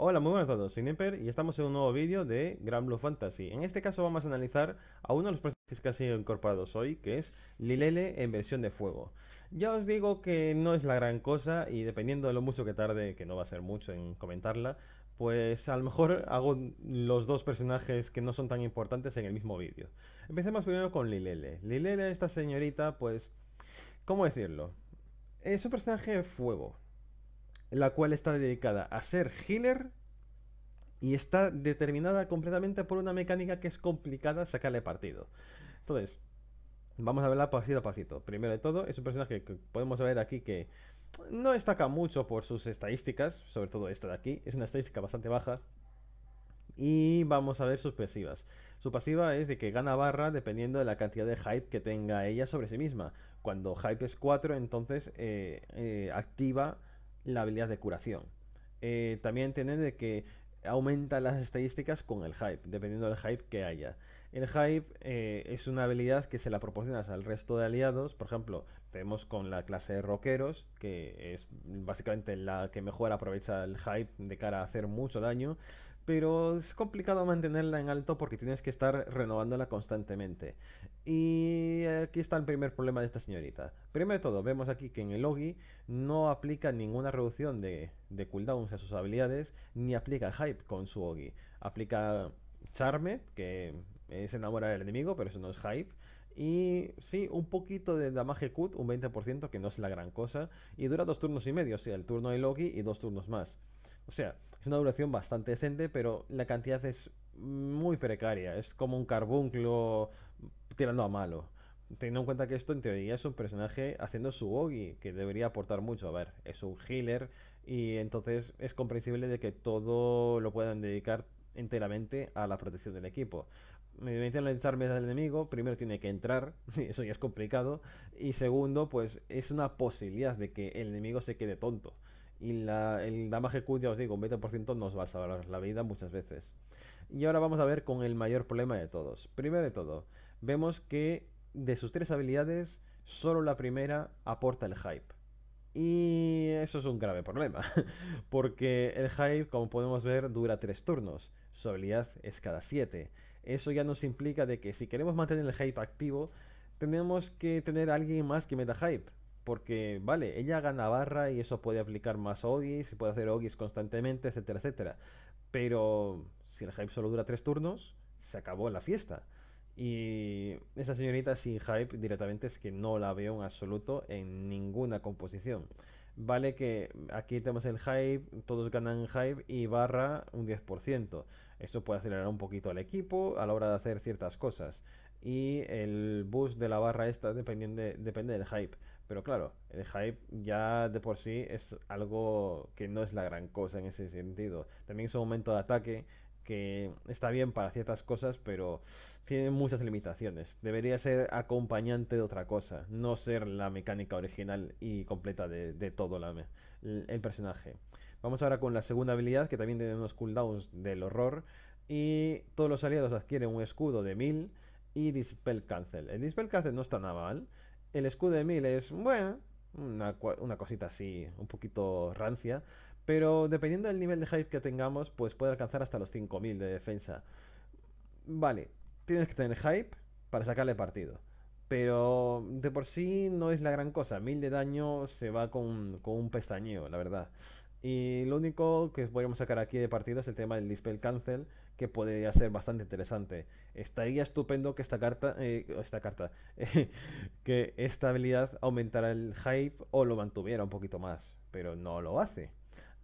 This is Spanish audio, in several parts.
Hola, muy buenas a todos, soy y estamos en un nuevo vídeo de Grand Blue Fantasy. En este caso vamos a analizar a uno de los personajes que ha sido incorporado hoy, que es Lilele en versión de fuego. Ya os digo que no es la gran cosa y dependiendo de lo mucho que tarde, que no va a ser mucho en comentarla, pues a lo mejor hago los dos personajes que no son tan importantes en el mismo vídeo. Empecemos primero con Lilele. Lilele, esta señorita, pues, ¿cómo decirlo? Es un personaje de fuego, la cual está dedicada a ser healer y está determinada completamente por una mecánica que es complicada sacarle partido. Entonces, vamos a verla pasito a pasito. Primero de todo, es un personaje que podemos ver aquí que no destaca mucho por sus estadísticas, sobre todo esta de aquí, es una estadística bastante baja. Y vamos a ver sus pasivas. Su pasiva es de que gana barra dependiendo de la cantidad de hype que tenga ella sobre sí misma. Cuando hype es 4, entonces eh, eh, activa la habilidad de curación. Eh, también tiene de que aumenta las estadísticas con el hype, dependiendo del hype que haya. El hype eh, es una habilidad que se la proporcionas al resto de aliados. Por ejemplo, tenemos con la clase de rockeros, que es básicamente la que mejor aprovecha el hype de cara a hacer mucho daño pero es complicado mantenerla en alto porque tienes que estar renovándola constantemente. Y aquí está el primer problema de esta señorita. Primero de todo, vemos aquí que en el Ogi no aplica ninguna reducción de, de cooldowns a sus habilidades, ni aplica hype con su Ogi. Aplica Charmed, que es enamorar al enemigo, pero eso no es hype. Y sí, un poquito de damage cut, un 20%, que no es la gran cosa. Y dura dos turnos y medio, o sea, el turno de Logi y dos turnos más. O sea, es una duración bastante decente, pero la cantidad es muy precaria. Es como un carbunclo tirando a malo. Teniendo en cuenta que esto en teoría es un personaje haciendo su Ogi, que debería aportar mucho. A ver, es un healer y entonces es comprensible de que todo lo puedan dedicar enteramente a la protección del equipo. Me Mediante lanzarme al enemigo, primero tiene que entrar, eso ya es complicado. Y segundo, pues es una posibilidad de que el enemigo se quede tonto y el damage Q, ya os digo, un 20% nos va a salvar la vida muchas veces. Y ahora vamos a ver con el mayor problema de todos. Primero de todo, vemos que de sus tres habilidades, solo la primera aporta el hype. Y eso es un grave problema, porque el hype, como podemos ver, dura tres turnos. Su habilidad es cada 7. Eso ya nos implica de que si queremos mantener el hype activo, tenemos que tener a alguien más que meta hype porque, vale, ella gana barra y eso puede aplicar más ogis, puede hacer ogis constantemente, etcétera, etcétera. Pero si el hype solo dura tres turnos, se acabó la fiesta. Y esa señorita sin hype directamente es que no la veo en absoluto en ninguna composición. Vale que aquí tenemos el hype, todos ganan hype y barra un 10%. Eso puede acelerar un poquito al equipo a la hora de hacer ciertas cosas. Y el boost de la barra esta depende del hype. Pero claro, el hype ya de por sí es algo que no es la gran cosa en ese sentido. También es un momento de ataque que está bien para ciertas cosas, pero tiene muchas limitaciones. Debería ser acompañante de otra cosa, no ser la mecánica original y completa de, todo el, personaje. Vamos ahora con la segunda habilidad, que también tiene unos cooldowns del horror. Y todos los aliados adquieren un escudo de 1000 y Dispel Cancel. El Dispel Cancel no está nada el escudo de mil es, bueno, una, cosita así, un poquito rancia, pero dependiendo del nivel de hype que tengamos, pues puede alcanzar hasta los 5000 de defensa. Vale, tienes que tener hype para sacarle partido. Pero de por sí no es la gran cosa. 1000 de daño se va con, con un pestañeo, la verdad. Y lo único que podríamos sacar aquí de partido es el tema del Dispel Cancel, que podría ser bastante interesante. Estaría estupendo que esta carta, eh, esta carta, que esta habilidad aumentara el hype o lo mantuviera un poquito más, pero no lo hace.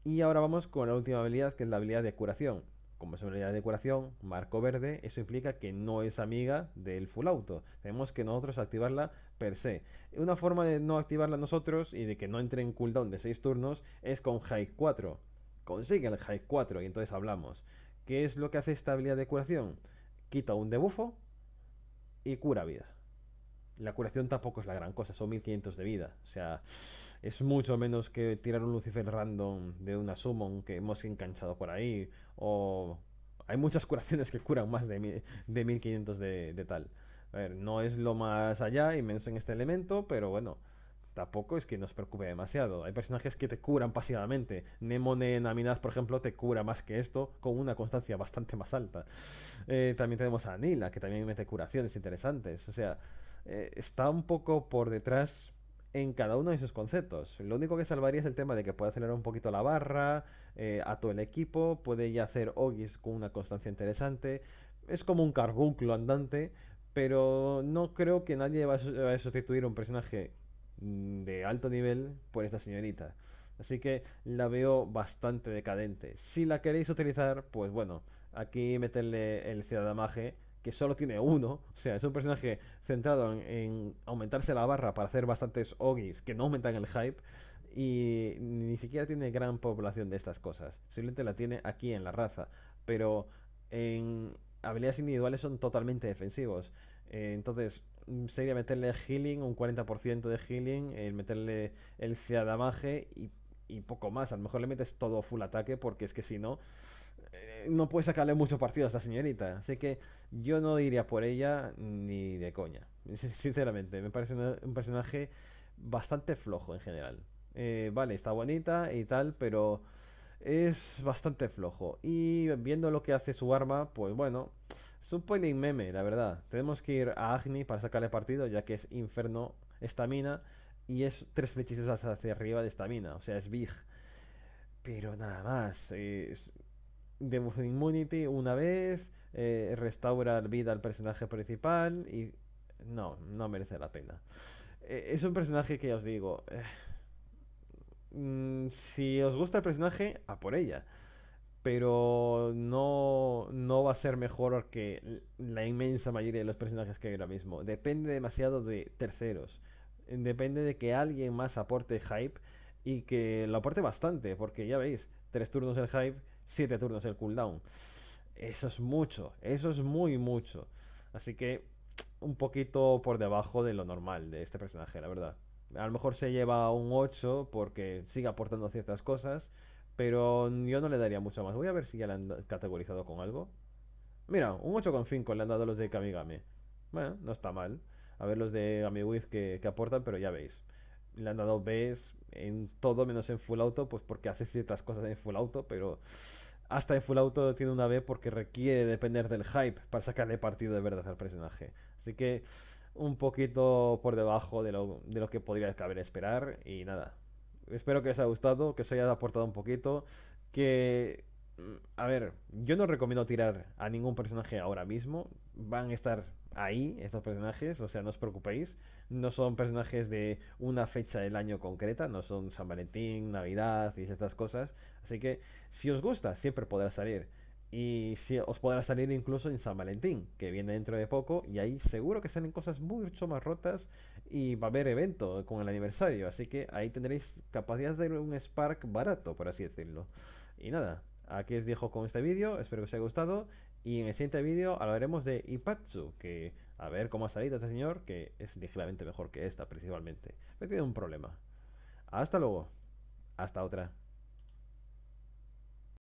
Y ahora vamos con la última habilidad, que es la habilidad de curación. Como es una habilidad de curación, marco verde, eso implica que no es amiga del full auto. Tenemos que nosotros activarla per se. Una forma de no activarla nosotros y de que no entre en cooldown de 6 turnos es con High 4. Consigue el High 4 y entonces hablamos. ¿Qué es lo que hace esta habilidad de curación? Quita un debufo y cura vida. La curación tampoco es la gran cosa, son 1500 de vida. O sea, es mucho menos que tirar un Lucifer random de una Summon que hemos enganchado por ahí. O hay muchas curaciones que curan más de, de 1500 de, de tal. A ver, no es lo más allá, inmenso en este elemento, pero bueno, tampoco es que nos preocupe demasiado. Hay personajes que te curan pasivamente. Nemone en Aminaz, por ejemplo, te cura más que esto, con una constancia bastante más alta. Eh, también tenemos a Anila, que también mete curaciones interesantes. O sea, eh, está un poco por detrás en cada uno de sus conceptos. Lo único que salvaría es el tema de que puede acelerar un poquito la barra, eh, a todo el equipo, puede ya hacer Ogis con una constancia interesante. Es como un carbunclo andante, pero no creo que nadie va a sustituir un personaje mm, de alto nivel por esta señorita. Así que la veo bastante decadente. Si la queréis utilizar, pues bueno, aquí meterle el ciudadamaje, que solo tiene uno. O sea, es un personaje centrado en, aumentarse la barra para hacer bastantes ogis que no aumentan el hype. Y ni siquiera tiene gran población de estas cosas. Simplemente la tiene aquí en la raza. Pero en habilidades individuales son totalmente defensivos. Eh, entonces, sería meterle healing, un 40% de healing, meterle el damage y, y poco más. A lo mejor le metes todo full ataque porque es que si no, eh, no puedes sacarle mucho partido a esta señorita. Así que yo no iría por ella ni de coña. Sinceramente, me parece un personaje bastante flojo en general. Eh, vale, está bonita y tal, pero es bastante flojo. Y viendo lo que hace su arma, pues bueno, es un point meme, la verdad. Tenemos que ir a Agni para sacarle partido, ya que es Inferno, mina y es tres flechizas hacia arriba de esta mina o sea, es Big. Pero nada más. Es... Immunity una vez, eh, restaura vida al personaje principal y no, no merece la pena. Eh, es un personaje que ya os digo, eh, Mm, si os gusta el personaje, a por ella. Pero no, va a ser mejor que la inmensa mayoría de los personajes que hay ahora mismo. Depende demasiado de terceros. Depende de que alguien más aporte hype y que lo aporte bastante, porque ya veis, tres turnos el hype, siete turnos el cooldown. Eso es mucho, eso es muy mucho. Así que un poquito por debajo de lo normal de este personaje, la verdad. A lo mejor se lleva un 8 porque sigue aportando ciertas cosas, pero yo no le daría mucho más. Voy a ver si ya le han categorizado con algo. Mira, un 8,5 le han dado los de Kamigami. Bueno, no está mal. A ver los de Amiwiz que, que aportan, pero ya veis. Le han dado Bs en todo menos en Full Auto, pues porque hace ciertas cosas en Full Auto, pero hasta en Full Auto tiene una B porque requiere depender del hype para sacarle partido de verdad al personaje. Así que un poquito por debajo de lo, de lo que podría caber esperar. Y nada, espero que os haya gustado, que os haya aportado un poquito. Que, mm, a ver, yo no recomiendo tirar a ningún personaje ahora mismo. Van a estar ahí estos personajes, o sea, no os preocupéis. No son personajes de una fecha del año concreta, no son San Valentín, Navidad y estas cosas. Así que, si os gusta, siempre podrá salir. Y si os podrá salir incluso en San Valentín, que viene dentro de poco, y ahí seguro que salen cosas mucho más rotas y va a haber evento con el aniversario, así que ahí tendréis capacidad de un Spark barato, por así decirlo. Y nada, aquí os dejo con este vídeo, espero que os haya gustado, y en el siguiente vídeo hablaremos de Ipatsu, que a ver cómo ha salido este señor, que es ligeramente mejor que esta principalmente, pero tiene un problema. Hasta luego, hasta otra.